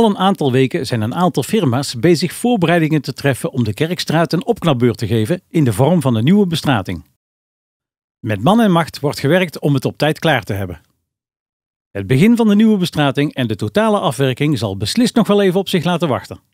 Al een aantal weken zijn een aantal firma's bezig voorbereidingen te treffen om de Kerkstraat een opknapbeurt te geven in de vorm van een nieuwe bestrating. Met man en macht wordt gewerkt om het op tijd klaar te hebben. Het begin van de nieuwe bestrating en de totale afwerking zal beslist nog wel even op zich laten wachten.